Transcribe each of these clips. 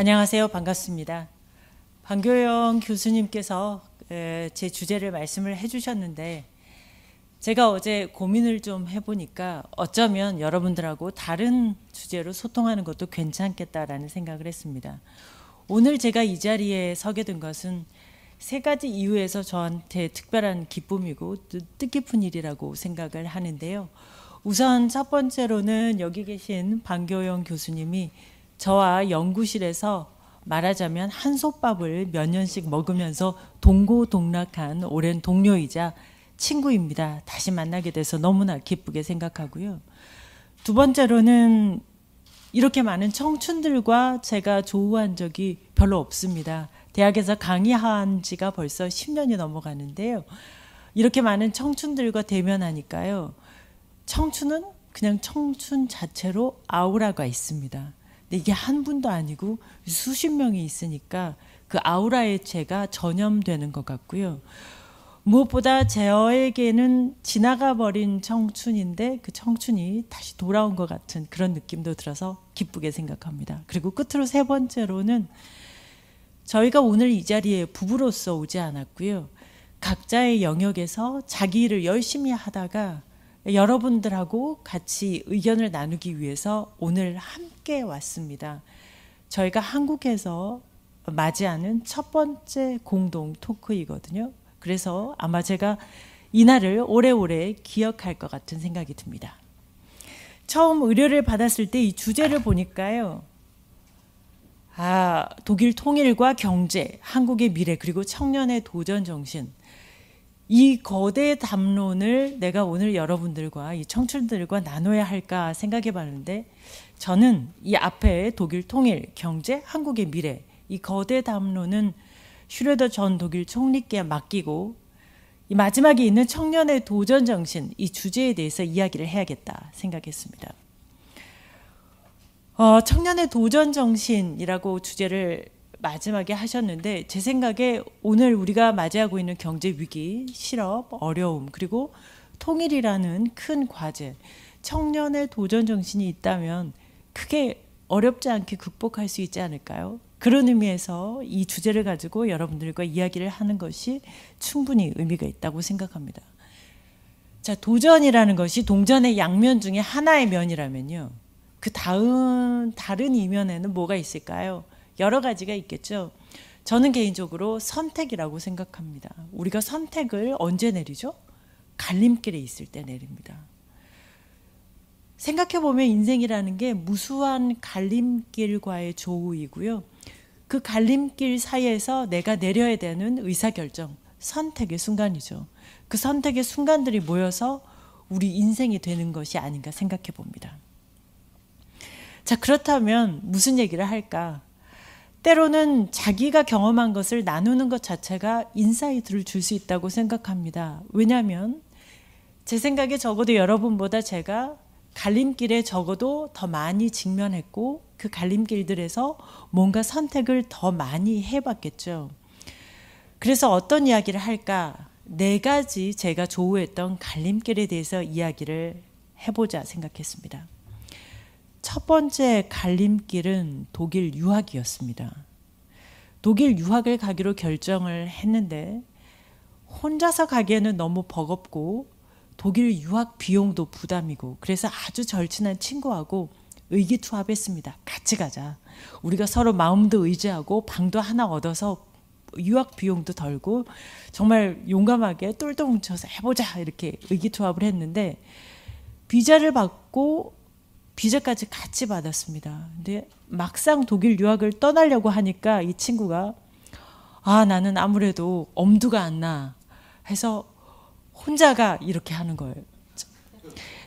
안녕하세요. 반갑습니다. 방교영 교수님께서 제 주제를 말씀을 해주셨는데 제가 어제 고민을 좀 해보니까 어쩌면 여러분들하고 다른 주제로 소통하는 것도 괜찮겠다라는 생각을 했습니다. 오늘 제가 이 자리에 서게 된 것은 세 가지 이유에서 저한테 특별한 기쁨이고 뜻깊은 일이라고 생각을 하는데요. 우선 첫 번째로는 여기 계신 방교영 교수님이 저와 연구실에서 말하자면 한솥밥을 몇 년씩 먹으면서 동고동락한 오랜 동료이자 친구입니다. 다시 만나게 돼서 너무나 기쁘게 생각하고요. 두 번째로는 이렇게 많은 청춘들과 제가 조우한 적이 별로 없습니다. 대학에서 강의한 지가 벌써 10년이 넘어가는데요. 이렇게 많은 청춘들과 대면하니까요. 청춘은 그냥 청춘 자체로 아우라가 있습니다. 근데 이게 한 분도 아니고 수십 명이 있으니까 그 아우라의 채가 전염되는 것 같고요. 무엇보다 제어에게는 지나가 버린 청춘인데 그 청춘이 다시 돌아온 것 같은 그런 느낌도 들어서 기쁘게 생각합니다. 그리고 끝으로 세 번째로는 저희가 오늘 이 자리에 부부로서 오지 않았고요. 각자의 영역에서 자기 일을 열심히 하다가 여러분들하고 같이 의견을 나누기 위해서 오늘 함께 왔습니다. 저희가 한국에서 맞이하는 첫 번째 공동 토크이거든요. 그래서 아마 제가 이날을 오래오래 기억할 것 같은 생각이 듭니다. 처음 의뢰를 받았을 때 이 주제를 보니까요. 아, 독일 통일과 경제, 한국의 미래, 그리고 청년의 도전 정신. 이 거대 담론을 내가 오늘 여러분들과 이 청춘들과 나눠야 할까 생각해 봤는데 저는 이 앞에 독일 통일, 경제, 한국의 미래 이 거대 담론은 슈레더 전 독일 총리께 맡기고 이 마지막에 있는 청년의 도전 정신 이 주제에 대해서 이야기를 해야겠다 생각했습니다. 어, 청년의 도전 정신이라고 주제를 마지막에 하셨는데 제 생각에 오늘 우리가 맞이하고 있는 경제 위기, 실업, 어려움 그리고 통일이라는 큰 과제, 청년의 도전 정신이 있다면 크게 어렵지 않게 극복할 수 있지 않을까요? 그런 의미에서 이 주제를 가지고 여러분들과 이야기를 하는 것이 충분히 의미가 있다고 생각합니다. 자, 도전이라는 것이 동전의 양면 중에 하나의 면이라면요. 그 다음 다른 이면에는 뭐가 있을까요? 여러 가지가 있겠죠. 저는 개인적으로 선택이라고 생각합니다. 우리가 선택을 언제 내리죠? 갈림길에 있을 때 내립니다. 생각해보면 인생이라는 게 무수한 갈림길과의 조우이고요. 그 갈림길 사이에서 내가 내려야 되는 의사결정, 선택의 순간이죠. 그 선택의 순간들이 모여서 우리 인생이 되는 것이 아닌가 생각해 봅니다. 자, 그렇다면 무슨 얘기를 할까? 때로는 자기가 경험한 것을 나누는 것 자체가 인사이트를 줄 수 있다고 생각합니다. 왜냐하면 제 생각에 적어도 여러분보다 제가 갈림길에 적어도 더 많이 직면했고 그 갈림길들에서 뭔가 선택을 더 많이 해봤겠죠. 그래서 어떤 이야기를 할까? 네 가지 제가 조우했던 갈림길에 대해서 이야기를 해보자 생각했습니다. 첫 번째 갈림길은 독일 유학이었습니다. 독일 유학을 가기로 결정을 했는데 혼자서 가기에는 너무 버겁고 독일 유학 비용도 부담이고 그래서 아주 절친한 친구하고 의기투합했습니다. 같이 가자. 우리가 서로 마음도 의지하고 방도 하나 얻어서 유학 비용도 덜고 정말 용감하게 똘똘 뭉쳐서 해보자 이렇게 의기투합을 했는데 비자를 받고 비자까지 같이 받았습니다. 근데 막상 독일 유학을 떠나려고 하니까 이 친구가 아, 나는 아무래도 엄두가 안 나. 해서 혼자가 이렇게 하는 거예요.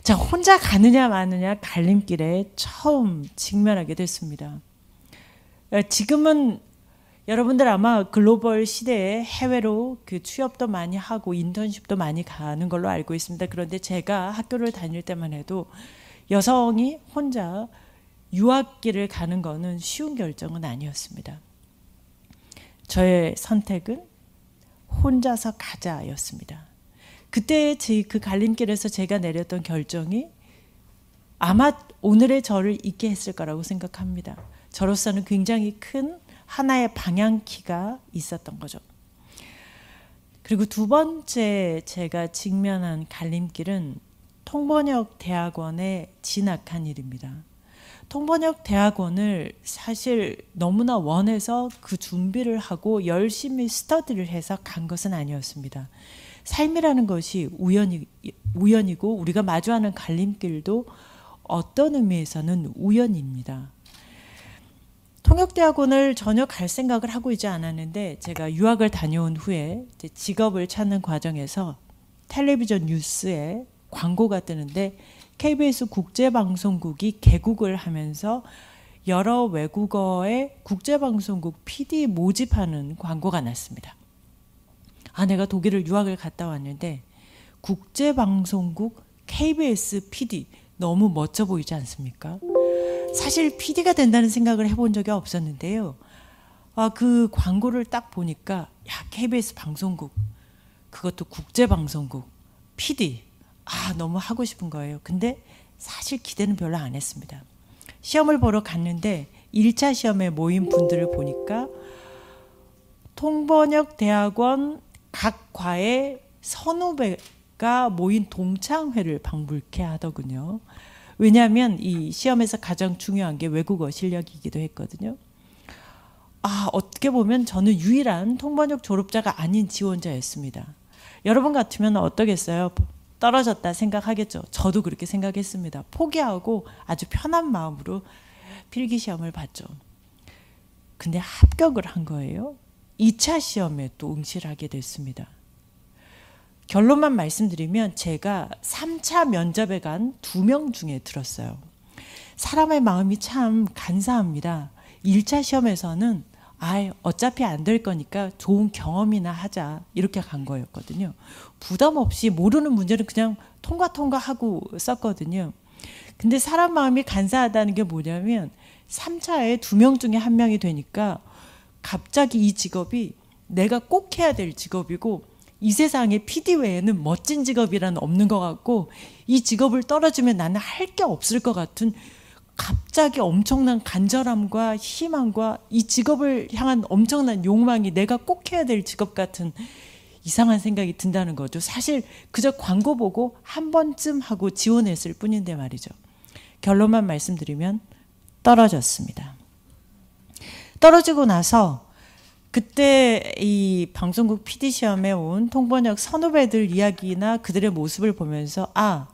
자, 혼자 가느냐 마느냐 갈림길에 처음 직면하게 됐습니다. 예, 지금은 여러분들 아마 글로벌 시대에 해외로 그 취업도 많이 하고 인턴십도 많이 가는 걸로 알고 있습니다. 그런데 제가 학교를 다닐 때만 해도 여성이 혼자 유학길을 가는 것은 쉬운 결정은 아니었습니다. 저의 선택은 혼자서 가자였습니다. 그때 그 갈림길에서 제가 내렸던 결정이 아마 오늘의 저를 있게 했을 거라고 생각합니다. 저로서는 굉장히 큰 하나의 방향키가 있었던 거죠. 그리고 두 번째 제가 직면한 갈림길은 통번역 대학원에 진학한 일입니다. 통번역 대학원을 사실 너무나 원해서 그 준비를 하고 열심히 스터디를 해서 간 것은 아니었습니다. 삶이라는 것이 우연이, 우연이고 우리가 마주하는 갈림길도 어떤 의미에서는 우연입니다. 통역대학원을 전혀 갈 생각을 하고 있지 않았는데 제가 유학을 다녀온 후에 직업을 찾는 과정에서 텔레비전 뉴스에 광고가 뜨는데 KBS 국제방송국이 개국을 하면서 여러 외국어의 국제방송국 PD 모집하는 광고가 났습니다. 아내가 독일을 유학을 갔다 왔는데 국제방송국 KBS PD 너무 멋져 보이지 않습니까? 사실 PD가 된다는 생각을 해본 적이 없었는데요. 아, 그 광고를 딱 보니까 야 KBS 방송국 그것도 국제방송국 PD 아, 너무 하고 싶은 거예요. 근데 사실 기대는 별로 안 했습니다. 시험을 보러 갔는데 1차 시험에 모인 분들을 보니까 통번역 대학원 각 과의 선후배가 모인 동창회를 방불케 하더군요. 왜냐하면 이 시험에서 가장 중요한 게 외국어 실력이기도 했거든요. 아, 어떻게 보면 저는 유일한 통번역 졸업자가 아닌 지원자였습니다. 여러분 같으면 어떠겠어요? 떨어졌다 생각하겠죠. 저도 그렇게 생각했습니다. 포기하고 아주 편한 마음으로 필기 시험을 봤죠. 근데 합격을 한 거예요. 2차 시험에 또 응시하게 됐습니다. 결론만 말씀드리면 제가 3차 면접에 간 두 명 중에 들었어요. 사람의 마음이 참 간사합니다. 1차 시험에서는 아예 어차피 안 될 거니까 좋은 경험이나 하자 이렇게 간 거였거든요. 부담 없이 모르는 문제는 그냥 통과 통과하고 썼거든요. 근데 사람 마음이 간사하다는 게 뭐냐면 3차에 두 명 중에 한 명이 되니까 갑자기 이 직업이 내가 꼭 해야 될 직업이고 이 세상에 PD 외에는 멋진 직업이란 없는 것 같고 이 직업을 떨어지면 나는 할 게 없을 것 같은 갑자기 엄청난 간절함과 희망과 이 직업을 향한 엄청난 욕망이 내가 꼭 해야 될 직업 같은 이상한 생각이 든다는 거죠. 사실 그저 광고 보고 한 번쯤 하고 지원했을 뿐인데 말이죠. 결론만 말씀드리면 떨어졌습니다. 떨어지고 나서 그때 이 방송국 PD 시험에 온 통번역 선후배들 이야기나 그들의 모습을 보면서 아,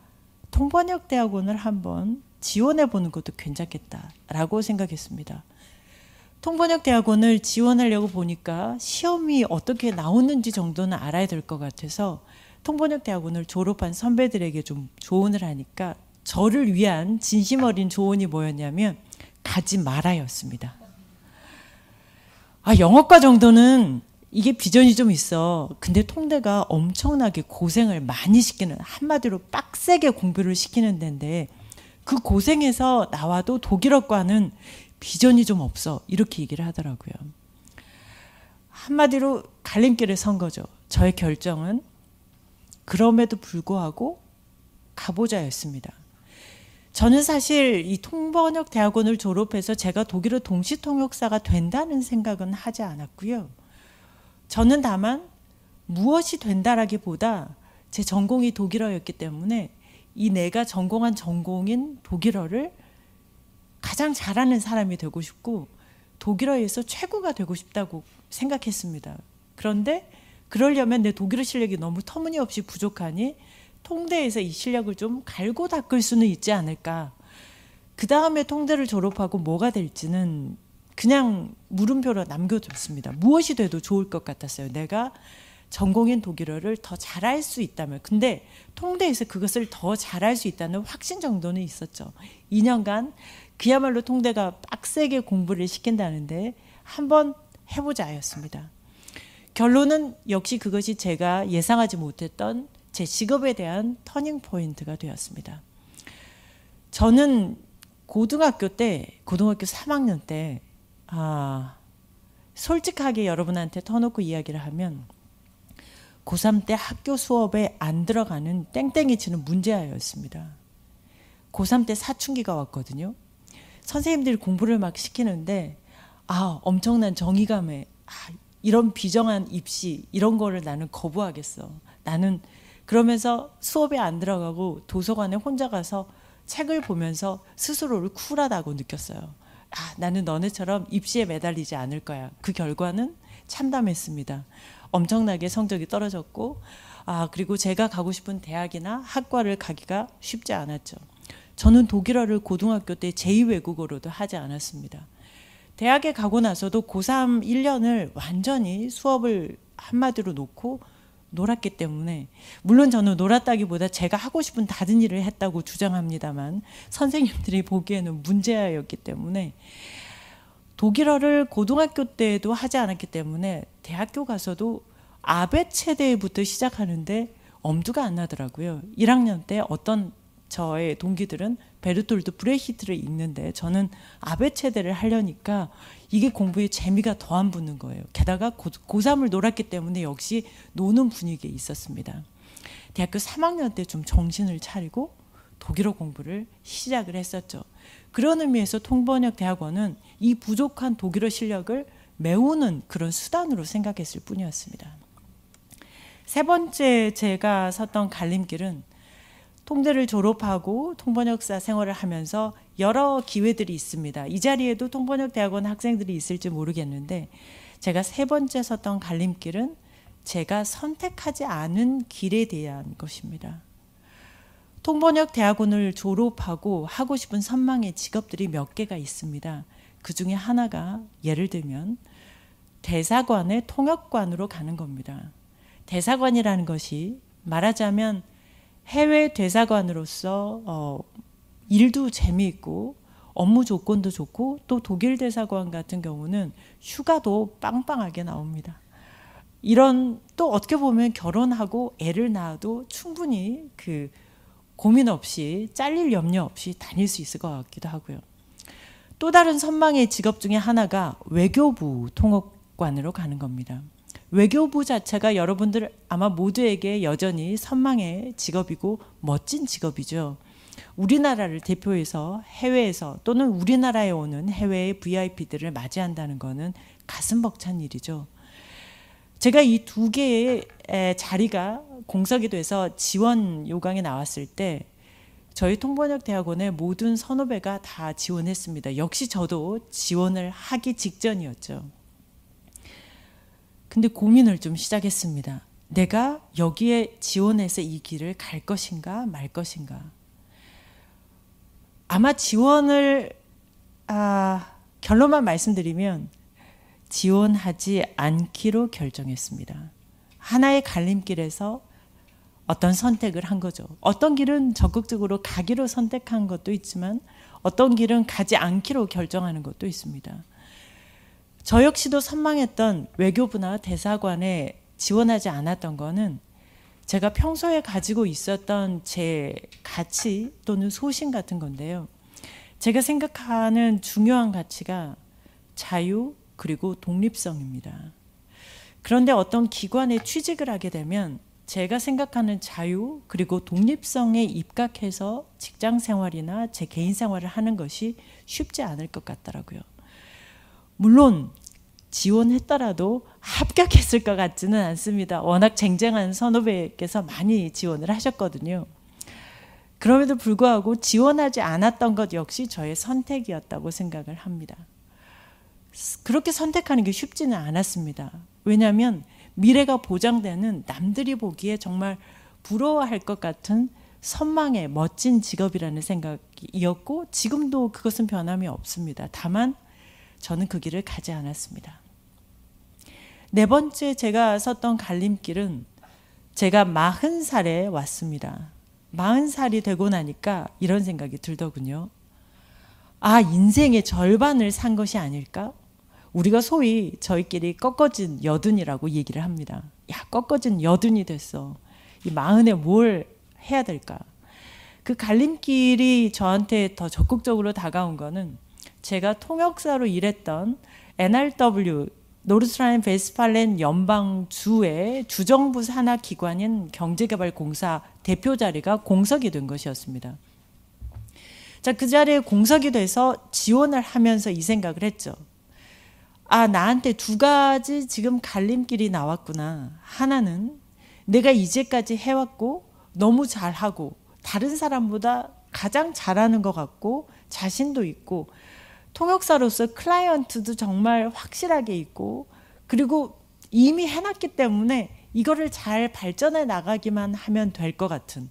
통번역 대학원을 한번 지원해 보는 것도 괜찮겠다라고 생각했습니다. 통번역 대학원을 지원하려고 보니까 시험이 어떻게 나오는지 정도는 알아야 될 것 같아서 통번역 대학원을 졸업한 선배들에게 좀 조언을 하니까 저를 위한 진심 어린 조언이 뭐였냐면 가지 말아였습니다. 아, 영어과 정도는 이게 비전이 좀 있어. 근데 통대가 엄청나게 고생을 많이 시키는, 한마디로 빡세게 공부를 시키는 데인데, 그 고생에서 나와도 독일어과는 비전이 좀 없어. 이렇게 얘기를 하더라고요. 한마디로 갈림길을 선 거죠. 저의 결정은 그럼에도 불구하고 가보자였습니다. 저는 사실 이 통번역 대학원을 졸업해서 제가 독일어 동시 통역사가 된다는 생각은 하지 않았고요. 저는 다만 무엇이 된다라기보다 제 전공이 독일어였기 때문에 이 내가 전공한 전공인 독일어를 가장 잘하는 사람이 되고 싶고 독일어에서 최고가 되고 싶다고 생각했습니다. 그런데 그러려면 내 독일어 실력이 너무 터무니없이 부족하니 통대에서 이 실력을 좀 갈고 닦을 수는 있지 않을까. 그 다음에 통대를 졸업하고 뭐가 될지는 그냥 물음표로 남겨줬습니다 무엇이 돼도 좋을 것 같았어요. 내가 전공인 독일어를 더 잘할 수 있다면 근데 통대에서 그것을 더 잘할 수 있다는 확신 정도는 있었죠. 2년간 그야말로 통대가 빡세게 공부를 시킨다는데 한번 해보자였습니다. 결론은 역시 그것이 제가 예상하지 못했던 제 직업에 대한 터닝 포인트가 되었습니다. 저는 고등학교 때, 고등학교 3학년 때, 아, 솔직하게 여러분한테 터놓고 이야기를 하면 고3 때 학교 수업에 안 들어가는 땡땡이 치는 문제아였습니다. 고3 때 사춘기가 왔거든요. 선생님들이 공부를 막 시키는데 아 엄청난 정의감에 아, 이런 비정한 입시 이런 거를 나는 거부하겠어. 나는 그러면서 수업에 안 들어가고 도서관에 혼자 가서 책을 보면서 스스로를 쿨하다고 느꼈어요. 아, 나는 너네처럼 입시에 매달리지 않을 거야. 그 결과는 참담했습니다. 엄청나게 성적이 떨어졌고 아 그리고 제가 가고 싶은 대학이나 학과를 가기가 쉽지 않았죠. 저는 독일어를 고등학교 때 제2외국어로도 하지 않았습니다. 대학에 가고 나서도 고3 1년을 완전히 수업을 한마디로 놓고 놀았기 때문에 물론 저는 놀았다기보다 제가 하고 싶은 다른 일을 했다고 주장합니다만 선생님들이 보기에는 문제아였기 때문에 독일어를 고등학교 때에도 하지 않았기 때문에 대학교 가서도 아베 체대부터 시작하는데 엄두가 안 나더라고요. 1학년 때 어떤 저의 동기들은 베르톨드 브레히트를 읽는데 저는 아베 체대를 하려니까 이게 공부에 재미가 더 안 붙는 거예요. 게다가 고, 3을 놀았기 때문에 역시 노는 분위기에 있었습니다. 대학교 3학년 때 좀 정신을 차리고 독일어 공부를 시작을 했었죠. 그런 의미에서 통번역 대학원은 이 부족한 독일어 실력을 메우는 그런 수단으로 생각했을 뿐이었습니다. 세 번째 제가 섰던 갈림길은 통대를 졸업하고 통번역사 생활을 하면서 여러 기회들이 있습니다. 이 자리에도 통번역 대학원 학생들이 있을지 모르겠는데 제가 세 번째 섰던 갈림길은 제가 선택하지 않은 길에 대한 것입니다. 통번역 대학원을 졸업하고 하고 싶은 선망의 직업들이 몇 개가 있습니다. 그 중에 하나가 예를 들면 대사관의 통역관으로 가는 겁니다. 대사관이라는 것이 말하자면 해외 대사관으로서 어, 일도 재미있고 업무 조건도 좋고 또 독일 대사관 같은 경우는 휴가도 빵빵하게 나옵니다. 이런 또 어떻게 보면 결혼하고 애를 낳아도 충분히 그 고민 없이 잘릴 염려 없이 다닐 수 있을 것 같기도 하고요. 또 다른 선망의 직업 중에 하나가 외교부 통역관으로 가는 겁니다. 외교부 자체가 여러분들 아마 모두에게 여전히 선망의 직업이고 멋진 직업이죠. 우리나라를 대표해서 해외에서 또는 우리나라에 오는 해외의 VIP들을 맞이한다는 것은 가슴 벅찬 일이죠. 제가 이 두 개의 자리가 공석이 돼서 지원 요강에 나왔을 때 저희 통번역 대학원의 모든 선후배가 다 지원했습니다. 역시 저도 지원을 하기 직전이었죠. 근데 고민을 좀 시작했습니다. 내가 여기에 지원해서 이 길을 갈 것인가 말 것인가. 아마 지원을 아, 결론만 말씀드리면 지원하지 않기로 결정했습니다. 하나의 갈림길에서 어떤 선택을 한 거죠. 어떤 길은 적극적으로 가기로 선택한 것도 있지만 어떤 길은 가지 않기로 결정하는 것도 있습니다. 저 역시도 선망했던 외교부나 대사관에 지원하지 않았던 거는 제가 평소에 가지고 있었던 제 가치 또는 소신 같은 건데요. 제가 생각하는 중요한 가치가 자유 그리고 독립성입니다. 그런데 어떤 기관에 취직을 하게 되면 제가 생각하는 자유 그리고 독립성에 입각해서 직장 생활이나 제 개인 생활을 하는 것이 쉽지 않을 것 같더라고요. 물론 지원했더라도 합격했을 것 같지는 않습니다. 워낙 쟁쟁한 선후배께서 많이 지원을 하셨거든요. 그럼에도 불구하고 지원하지 않았던 것 역시 저의 선택이었다고 생각을 합니다. 그렇게 선택하는 게 쉽지는 않았습니다. 왜냐하면 미래가 보장되는 남들이 보기에 정말 부러워할 것 같은 선망의 멋진 직업이라는 생각이었고 지금도 그것은 변함이 없습니다. 다만 저는 그 길을 가지 않았습니다. 네 번째 제가 섰던 갈림길은 제가 마흔 살에 왔습니다. 마흔 살이 되고 나니까 이런 생각이 들더군요. 아, 인생의 절반을 산 것이 아닐까? 우리가 소위 저희끼리 꺾어진 여든이라고 얘기를 합니다. 야, 꺾어진 여든이 됐어. 이 마흔에 뭘 해야 될까? 그 갈림길이 저한테 더 적극적으로 다가온 거는 제가 통역사로 일했던 NRW 노르스라인 베스팔렌 연방주의 주정부 산하 기관인 경제개발공사 대표 자리가 공석이 된 것이었습니다. 자, 그 자리에 공석이 돼서 지원을 하면서 이 생각을 했죠. 아, 나한테 두 가지 지금 갈림길이 나왔구나. 하나는 내가 이제까지 해왔고 너무 잘하고 다른 사람보다 가장 잘하는 것 같고 자신도 있고 통역사로서 클라이언트도 정말 확실하게 있고 그리고 이미 해놨기 때문에 이거를 잘 발전해 나가기만 하면 될 것 같은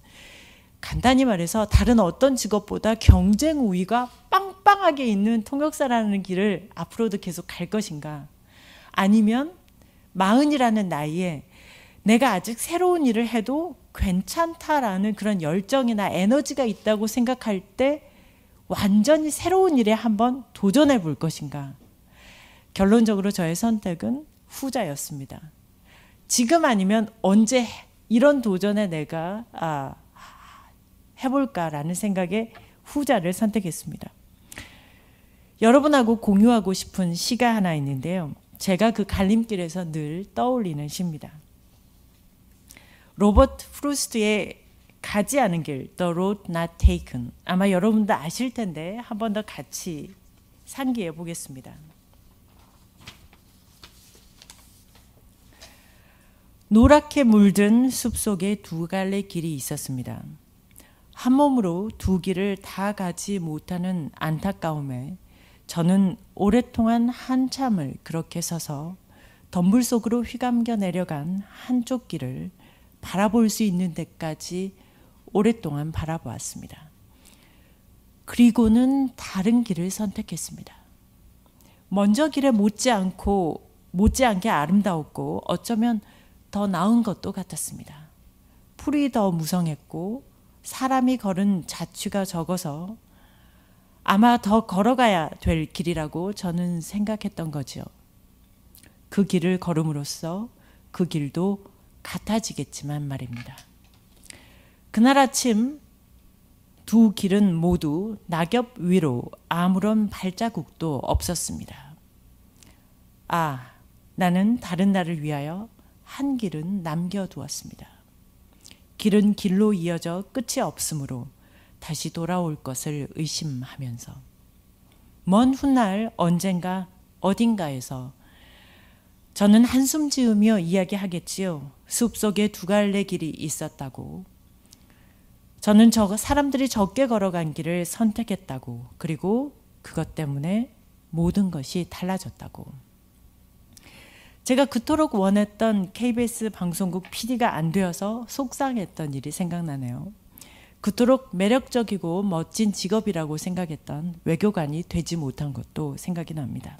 간단히 말해서 다른 어떤 직업보다 경쟁 우위가 빵 빵빵하게 있는 통역사라는 길을 앞으로도 계속 갈 것인가? 아니면 마흔이라는 나이에 내가 아직 새로운 일을 해도 괜찮다라는 그런 열정이나 에너지가 있다고 생각할 때 완전히 새로운 일에 한번 도전해 볼 것인가? 결론적으로 저의 선택은 후자였습니다. 지금 아니면 언제 이런 도전에 내가 아, 해볼까라는 생각에 후자를 선택했습니다. 여러분하고 공유하고 싶은 시가 하나 있는데요. 제가 그 갈림길에서 늘 떠올리는 시입니다. 로버트 프루스트의 가지 않은 길, The Road Not Taken. 아마 여러분도 아실 텐데 한번 더 같이 상기해 보겠습니다. 노랗게 물든 숲속에 두 갈래 길이 있었습니다. 한 몸으로 두 길을 다 가지 못하는 안타까움에 저는 오랫동안 한참을 그렇게 서서 덤불 속으로 휘감겨 내려간 한쪽 길을 바라볼 수 있는 데까지 오랫동안 바라보았습니다. 그리고는 다른 길을 선택했습니다. 먼저 길에 못지않고 못지않게 아름다웠고 어쩌면 더 나은 것도 같았습니다. 풀이 더 무성했고 사람이 걸은 자취가 적어서 아마 더 걸어가야 될 길이라고 저는 생각했던 거죠. 그 길을 걸음으로써 그 길도 같아지겠지만 말입니다. 그날 아침 두 길은 모두 낙엽 위로 아무런 발자국도 없었습니다. 아, 나는 다른 날을 위하여 한 길은 남겨두었습니다. 길은 길로 이어져 끝이 없으므로 다시 돌아올 것을 의심하면서 먼 훗날 언젠가 어딘가에서 저는 한숨 지으며 이야기하겠지요. 숲속에 두 갈래 길이 있었다고. 저는 저 사람들이 적게 걸어간 길을 선택했다고. 그리고 그것 때문에 모든 것이 달라졌다고. 제가 그토록 원했던 KBS 방송국 PD가 안 되어서 속상했던 일이 생각나네요. 그토록 매력적이고 멋진 직업이라고 생각했던 외교관이 되지 못한 것도 생각이 납니다.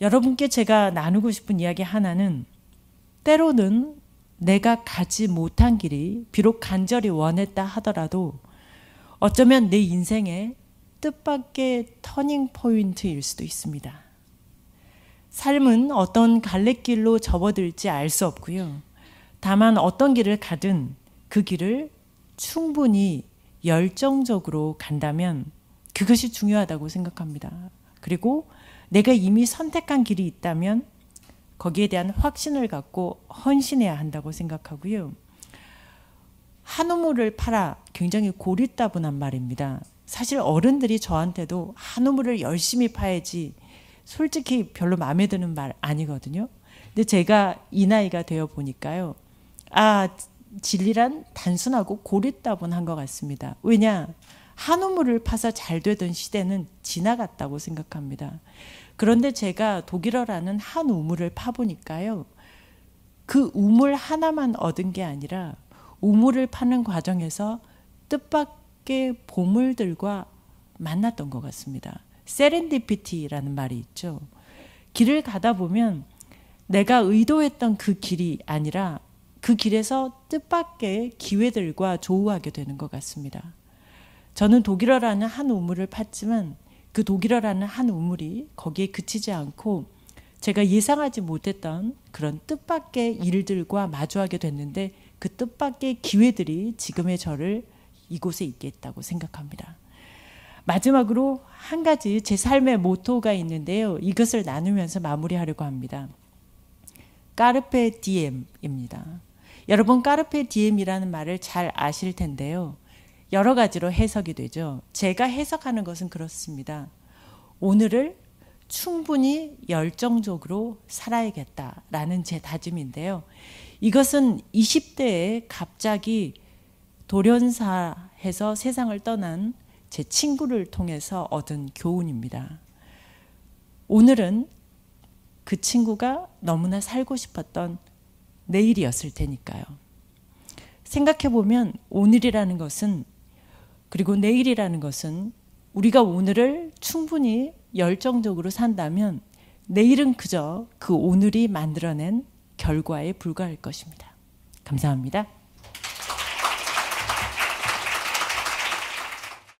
여러분께 제가 나누고 싶은 이야기 하나는 때로는 내가 가지 못한 길이 비록 간절히 원했다 하더라도 어쩌면 내 인생의 뜻밖의 터닝 포인트일 수도 있습니다. 삶은 어떤 갈래길로 접어들지 알 수 없고요. 다만 어떤 길을 가든 그 길을 충분히 열정적으로 간다면 그것이 중요하다고 생각합니다. 그리고 내가 이미 선택한 길이 있다면 거기에 대한 확신을 갖고 헌신해야 한다고 생각하고요. 한우물을 팔아 굉장히 고리따분한 말입니다. 사실 어른들이 저한테도 한우물을 열심히 파야지 솔직히 별로 마음에 드는 말 아니거든요. 근데 제가 이 나이가 되어 보니까요. 아, 진리란 단순하고 고립다분한것 같습니다. 왜냐? 한우물을 파서 잘 되던 시대는 지나갔다고 생각합니다. 그런데 제가 독일어라는 한 우물을 파보니까요. 그 우물 하나만 얻은 게 아니라 우물을 파는 과정에서 뜻밖의 보물들과 만났던 것 같습니다. 세렌디피티라는 말이 있죠. 길을 가다 보면 내가 의도했던 그 길이 아니라 그 길에서 뜻밖의 기회들과 조우하게 되는 것 같습니다. 저는 독일어라는 한 우물을 팠지만 그 독일어라는 한 우물이 거기에 그치지 않고 제가 예상하지 못했던 그런 뜻밖의 일들과 마주하게 됐는데 그 뜻밖의 기회들이 지금의 저를 이곳에 있게 했다고 생각합니다. 마지막으로 한 가지 제 삶의 모토가 있는데요. 이것을 나누면서 마무리하려고 합니다. 까르페 디엠입니다. 여러분 까르페 디엠이라는 말을 잘 아실 텐데요. 여러 가지로 해석이 되죠. 제가 해석하는 것은 그렇습니다. 오늘을 충분히 열정적으로 살아야겠다라는 제 다짐인데요. 이것은 20대에 갑자기 돌연사해서 세상을 떠난 제 친구를 통해서 얻은 교훈입니다. 오늘은 그 친구가 너무나 살고 싶었던 내일이었을 테니까요. 생각해 보면 오늘이라는 것은 그리고 내일이라는 것은 우리가 오늘을 충분히 열정적으로 산다면 내일은 그저 그 오늘이 만들어낸 결과에 불과할 것입니다. 감사합니다.